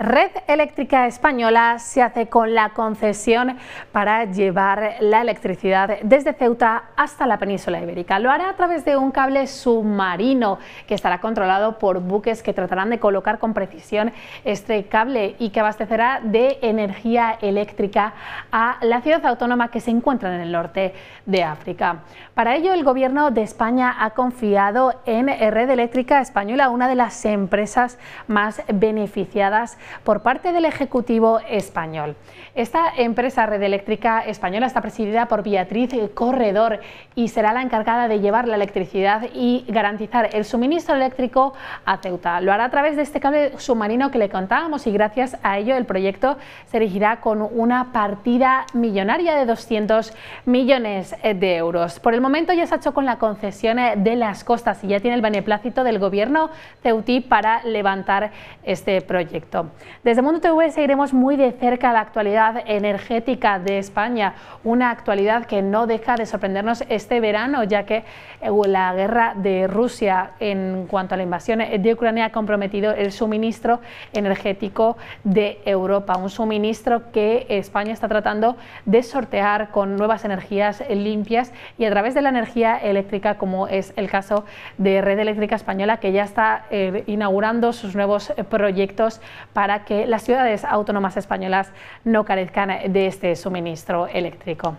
Red Eléctrica Española se hace con la concesión para llevar la electricidad desde Ceuta hasta la península ibérica. Lo hará a través de un cable submarino que estará controlado por buques que tratarán de colocar con precisión este cable y que abastecerá de energía eléctrica a la ciudad autónoma que se encuentra en el norte de África. Para ello, el Gobierno de España ha confiado en Red Eléctrica Española, una de las empresas más beneficiadas por parte del Ejecutivo español. Esta empresa red eléctrica española está presidida por Beatriz Corredor y será la encargada de llevar la electricidad y garantizar el suministro eléctrico a Ceuta. Lo hará a través de este cable submarino que le contábamos y gracias a ello el proyecto se erigirá con una partida millonaria de 200 millones de euros. Por el momento ya se ha hecho con la concesión de las costas y ya tiene el beneplácito del gobierno ceutí para levantar este proyecto. Desde Mundo TV seguiremos muy de cerca la actualidad energética de España, una actualidad que no deja de sorprendernos este verano, ya que eh, la guerra de Rusia en cuanto a la invasión de Ucrania ha comprometido el suministro energético de Europa, un suministro que España está tratando de sortear con nuevas energías limpias y a través de la energía eléctrica, como es el caso de Red Eléctrica Española, que ya está eh, inaugurando sus nuevos eh, proyectos para para que las ciudades autónomas españolas no carezcan de este suministro eléctrico.